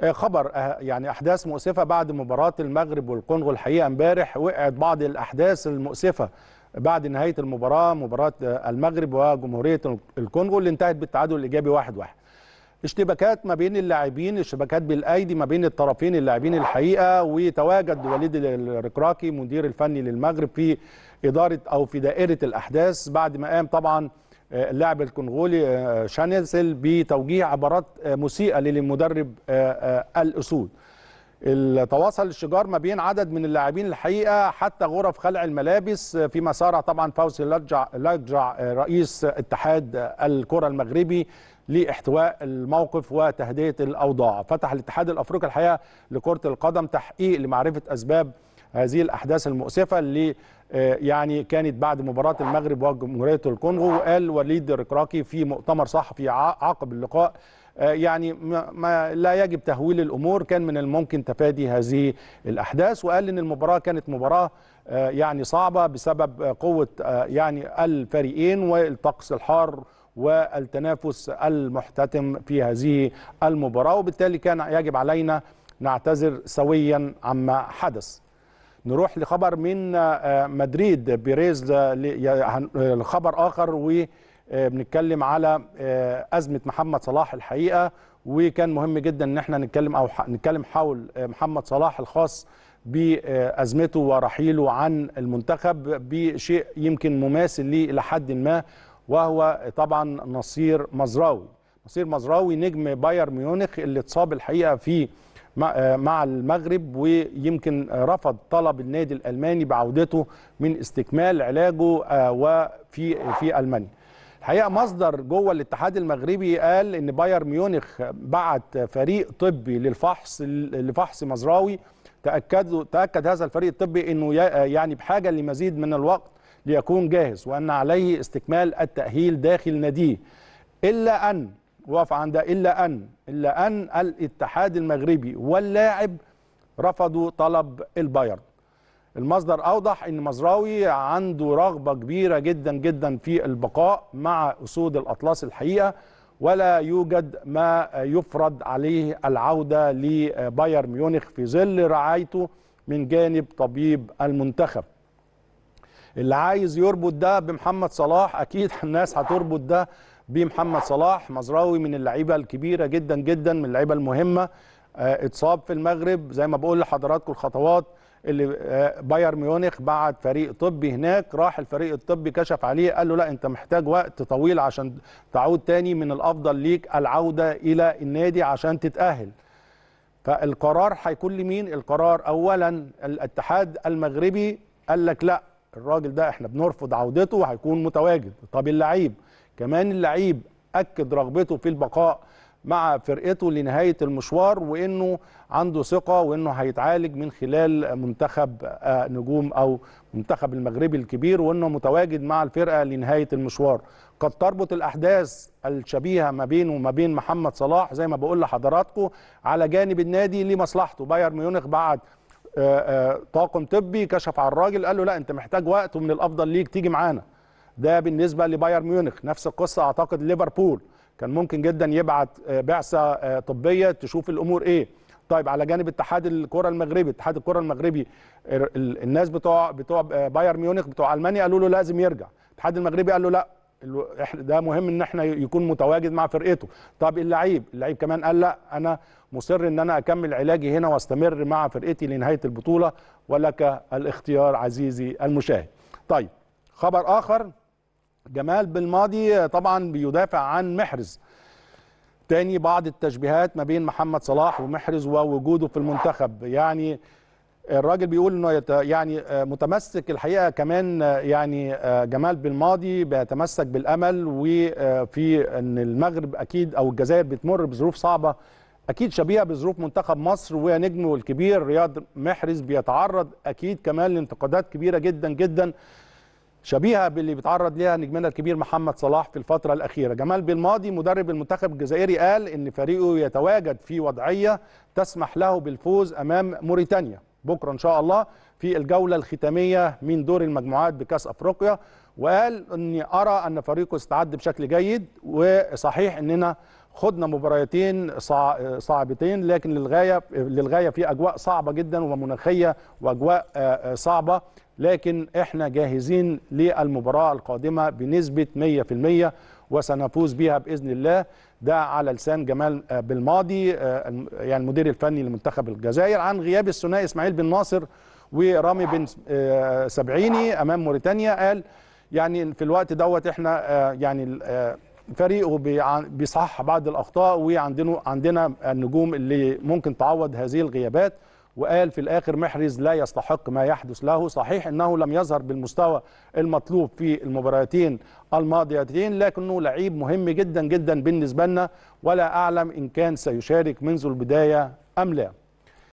آه، خبر آه، يعني احداث مؤسفه بعد مباراه المغرب والكونغو الحقيقه امبارح وقعت بعض الاحداث المؤسفه بعد نهايه المباراه مباراه آه، المغرب وجمهوريه الكونغو اللي انتهت بالتعادل الايجابي 1-1 واحد واحد. اشتباكات ما بين اللاعبين اشتباكات بالايدي ما بين الطرفين اللاعبين الحقيقه وتواجد وليد الركراكي مدير الفني للمغرب في اداره او في دائره الاحداث بعد ما قام طبعا اللاعب الكونغولي آه، شانيزل بتوجيه عبارات آه، مسيئه للمدرب آه، الاسود تواصل الشجار ما بين عدد من اللاعبين الحقيقه حتى غرف خلع الملابس فيما سارع طبعا فوزي لجع لجع رئيس اتحاد الكره المغربي لاحتواء الموقف وتهدئه الاوضاع فتح الاتحاد الافريقي الحقيقه لكره القدم تحقيق لمعرفه اسباب هذه الاحداث المؤسفه اللي آه، يعني كانت بعد مباراة المغرب وجمهورية الكونغو وقال وليد الركراكي في مؤتمر صحفي عقب اللقاء آه، يعني ما لا يجب تهويل الأمور كان من الممكن تفادي هذه الأحداث وقال إن المباراة كانت مباراة آه، يعني صعبة بسبب قوة يعني الفريقين والطقس الحار والتنافس المحتتم في هذه المباراة وبالتالي كان يجب علينا نعتذر سويا عما حدث نروح لخبر من آه، مدريد بيريز لخبر اخر وبنتكلم آه، على آه، ازمه محمد صلاح الحقيقه وكان مهم جدا ان احنا نتكلم او نتكلم حول محمد صلاح الخاص بازمته ورحيله عن المنتخب بشيء يمكن مماثل ليه الى حد ما وهو طبعا نصير مزراوي نصير مزراوي نجم بايرن ميونخ اللي اتصاب الحقيقه في آه، مع المغرب ويمكن رفض طلب النادي الالماني بعودته من استكمال علاجه آه، وفي في المانيا الحقيقه مصدر جوه الاتحاد المغربي قال ان بايرن ميونخ بعت فريق طبي للفحص لفحص مزراوي تاكد تاكد هذا الفريق الطبي انه آه، يعني بحاجه لمزيد من الوقت ليكون جاهز وان عليه استكمال التاهيل داخل ناديه الا ان وقف عند إلا أن إلا أن الاتحاد المغربي واللاعب رفضوا طلب البايرن المصدر أوضح أن مزراوي عنده رغبة كبيرة جدا جدا في البقاء مع أسود الأطلس الحقيقة ولا يوجد ما يفرض عليه العودة لبايرن ميونخ في ظل رعايته من جانب طبيب المنتخب اللي عايز يربط ده بمحمد صلاح أكيد الناس هتربط ده بمحمد صلاح مزراوي من اللعيبه الكبيره جدا جدا من اللعيبه المهمه آه، اتصاب في المغرب زي ما بقول لحضراتكم الخطوات اللي آه، بايرن ميونخ بعت فريق طبي هناك راح الفريق الطبي كشف عليه قال له لا انت محتاج وقت طويل عشان تعود تاني من الافضل ليك العوده الى النادي عشان تتاهل فالقرار هيكون لمين القرار اولا الاتحاد المغربي قال لك لا الراجل ده احنا بنرفض عودته وهيكون متواجد طب اللعيب كمان اللعيب اكد رغبته في البقاء مع فرقته لنهايه المشوار وانه عنده ثقه وانه هيتعالج من خلال منتخب آه، نجوم او منتخب المغربي الكبير وانه متواجد مع الفرقه لنهايه المشوار قد تربط الاحداث الشبيهه ما بينه وما بين محمد صلاح زي ما بقول لحضراتكم على جانب النادي لمصلحته بايرن ميونخ بعد آه، آه، طاقم طبي كشف على الراجل قال له لا انت محتاج وقت ومن الافضل ليك تيجي معانا ده بالنسبه لبايرن ميونخ نفس القصه اعتقد ليفربول كان ممكن جدا يبعت آه، بعثه آه، طبيه تشوف الامور ايه طيب على جانب اتحاد الكره المغربي اتحاد الكره المغربي الناس بتوع بتوع آه، بايرن ميونخ بتوع المانيا قالوا له لازم يرجع الاتحاد المغربي قال له لا ده مهم ان احنا يكون متواجد مع فرقته طب اللعيب اللعيب كمان قال لا انا مصر ان انا اكمل علاجي هنا واستمر مع فرقتي لنهايه البطوله ولك الاختيار عزيزي المشاهد طيب خبر اخر جمال بالماضي طبعا بيدافع عن محرز تاني بعض التشبيهات ما بين محمد صلاح ومحرز ووجوده في المنتخب يعني الراجل بيقول انه يعني متمسك الحقيقه كمان يعني جمال بالماضي بيتمسك بالامل وفي ان المغرب اكيد او الجزائر بتمر بظروف صعبه اكيد شبيهه بظروف منتخب مصر ونجمه الكبير رياض محرز بيتعرض اكيد كمان لانتقادات كبيره جدا جدا شبيهه باللي بيتعرض ليها نجمنا الكبير محمد صلاح في الفتره الاخيره جمال بالماضي مدرب المنتخب الجزائري قال ان فريقه يتواجد في وضعيه تسمح له بالفوز امام موريتانيا بكره ان شاء الله في الجوله الختاميه من دور المجموعات بكاس افريقيا وقال اني ارى ان فريقه استعد بشكل جيد وصحيح اننا خدنا مباريتين صعبتين لكن للغايه للغايه في اجواء صعبه جدا ومناخيه واجواء آه، آه، صعبه لكن احنا جاهزين للمباراة القادمة بنسبة 100% وسنفوز بها بإذن الله ده على لسان جمال آه، بالماضي آه، يعني المدير الفني لمنتخب الجزائر عن غياب الثنائي إسماعيل بن ناصر ورامي بن آه، سبعيني أمام موريتانيا قال يعني في الوقت دوت احنا يعني فريقه بيصحح بعض الأخطاء وعندنا عندنا النجوم اللي ممكن تعوض هذه الغيابات وقال في الآخر محرز لا يستحق ما يحدث له صحيح أنه لم يظهر بالمستوى المطلوب في المباراتين الماضيتين لكنه لعيب مهم جدا جدا بالنسبة لنا ولا أعلم إن كان سيشارك منذ البداية أم لا